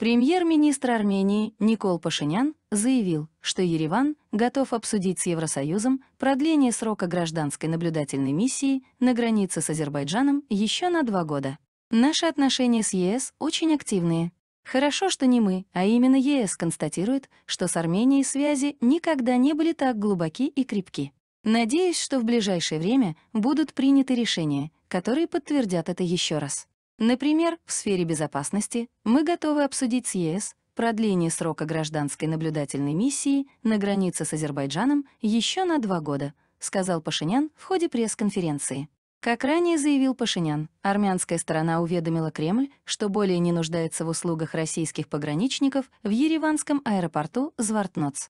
Премьер-министр Армении Никол Пашинян заявил, что Ереван готов обсудить с Евросоюзом продление срока гражданской наблюдательной миссии на границе с Азербайджаном еще на два года. Наши отношения с ЕС очень активные. Хорошо, что не мы, а именно ЕС констатирует, что с Арменией связи никогда не были так глубоки и крепки. Надеюсь, что в ближайшее время будут приняты решения, которые подтвердят это еще раз. Например, в сфере безопасности мы готовы обсудить с ЕС продление срока гражданской наблюдательной миссии на границе с Азербайджаном еще на два года, сказал Пашинян в ходе пресс-конференции. Как ранее заявил Пашинян, армянская сторона уведомила Кремль, что более не нуждается в услугах российских пограничников в ереванском аэропорту Звартноц.